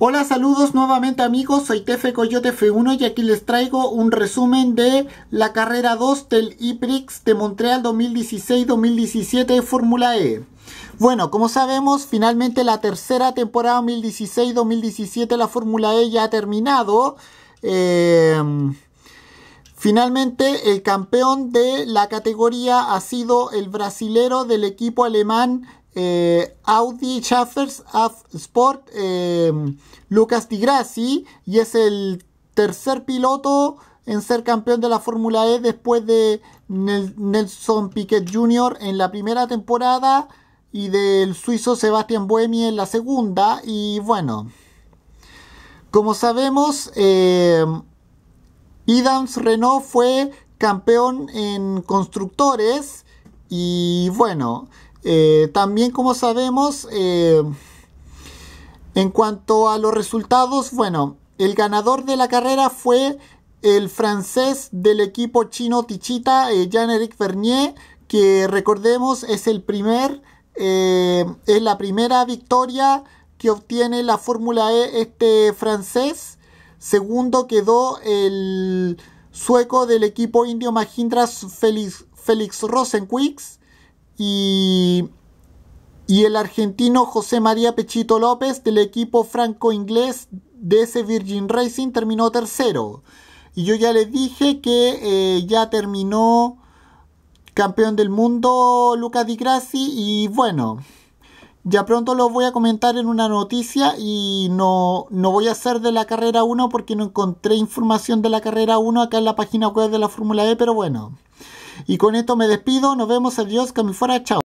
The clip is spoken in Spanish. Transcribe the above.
Hola, saludos nuevamente amigos, soy Tefe Coyote F1 y aquí les traigo un resumen de la carrera 2 del IPRIX de Montreal 2016-2017 de Fórmula E. Bueno, como sabemos, finalmente la tercera temporada 2016-2017 de la Fórmula E ya ha terminado. Em, finalmente, el campeón de la categoría ha sido el brasilero del equipo alemán eh, Audi Schaffers af Sport, em, Lucas Di Grassi, y es el tercer piloto en ser campeón de la Fórmula E después de Nelson Piquet Jr. en la primera temporada y del suizo Sebastián Buemi en la segunda. Y bueno, como sabemos, eh, em, Idams Renault fue campeón en constructores y bueno, eh, también como sabemos, eh, en cuanto a los resultados, bueno, el ganador de la carrera fue el francés del equipo chino Tichita, eh, Jean-Éric Vernier, que recordemos es el primer, es la primera victoria que obtiene la Fórmula E este francés. Segundo quedó el sueco del equipo indio Mahindra Félix, Félix y, y el argentino José María Pechito López del equipo franco-inglés de ese Virgin Racing terminó tercero. Y yo ya les dije que eh, ya terminó campeón del mundo Luca Di Grassi y bueno, ya pronto lo voy a comentar en una noticia y no, no voy a hacer de la carrera 1 porque no encontré información de la carrera 1 acá en la página web de la Fórmula E, pero bueno. Y con esto me despido, nos vemos, adiós, que me fuera, chao.